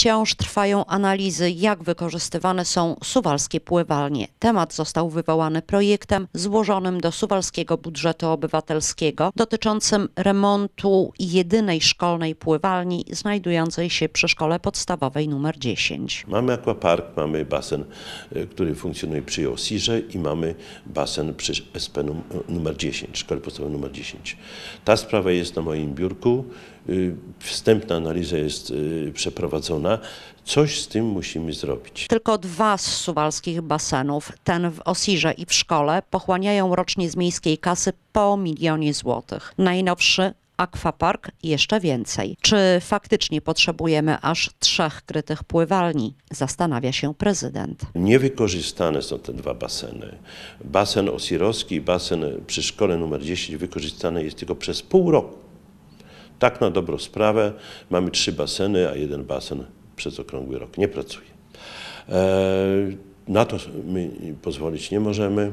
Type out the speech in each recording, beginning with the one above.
Wciąż trwają analizy, jak wykorzystywane są suwalskie pływalnie. Temat został wywołany projektem złożonym do suwalskiego budżetu obywatelskiego dotyczącym remontu jedynej szkolnej pływalni znajdującej się przy szkole podstawowej nr 10. Mamy akwapark, mamy basen, y, który funkcjonuje przy Osirze i mamy basen przy SP nr 10, szkole podstawowej nr 10. Ta sprawa jest na moim biurku. Y, wstępna analiza jest y, przeprowadzona. Coś z tym musimy zrobić. Tylko dwa z suwalskich basenów, ten w Osirze i w szkole, pochłaniają rocznie z miejskiej kasy po milionie złotych. Najnowszy akwapark jeszcze więcej. Czy faktycznie potrzebujemy aż trzech krytych pływalni? Zastanawia się prezydent. Niewykorzystane są te dwa baseny. Basen osirowski i basen przy szkole numer 10 wykorzystany jest tylko przez pół roku. Tak na dobrą sprawę mamy trzy baseny, a jeden basen przez okrągły rok nie pracuje. Na to my pozwolić nie możemy.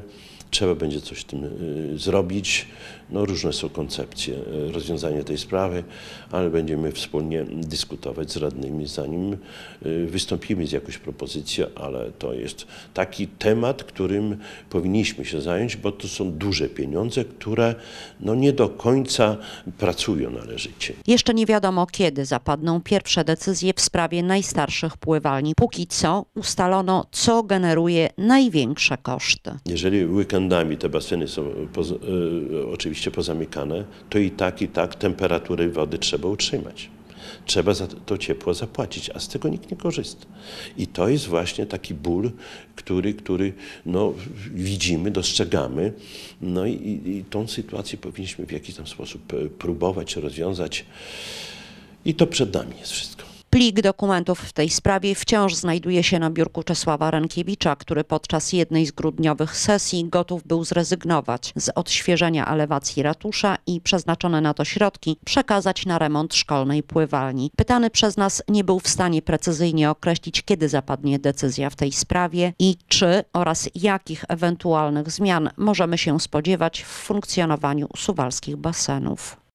Trzeba będzie coś z tym y, zrobić. No, różne są koncepcje y, rozwiązania tej sprawy, ale będziemy wspólnie dyskutować z radnymi, zanim y, wystąpimy z jakąś propozycją, ale to jest taki temat, którym powinniśmy się zająć, bo to są duże pieniądze, które no, nie do końca pracują należycie. Jeszcze nie wiadomo, kiedy zapadną pierwsze decyzje w sprawie najstarszych pływalni. Póki co ustalono, co generuje największe koszty. Jeżeli łyka weekendami te baseny są y, y, oczywiście pozamykane, to i tak, i tak temperatury wody trzeba utrzymać. Trzeba za to ciepło zapłacić, a z tego nikt nie korzysta. I to jest właśnie taki ból, który, który no, widzimy, dostrzegamy. No i, i tą sytuację powinniśmy w jakiś tam sposób e, próbować rozwiązać. I to przed nami jest wszystko. Plik dokumentów w tej sprawie wciąż znajduje się na biurku Czesława Rankiewicza, który podczas jednej z grudniowych sesji gotów był zrezygnować z odświeżenia elewacji ratusza i przeznaczone na to środki przekazać na remont szkolnej pływalni. Pytany przez nas nie był w stanie precyzyjnie określić, kiedy zapadnie decyzja w tej sprawie i czy oraz jakich ewentualnych zmian możemy się spodziewać w funkcjonowaniu suwalskich basenów.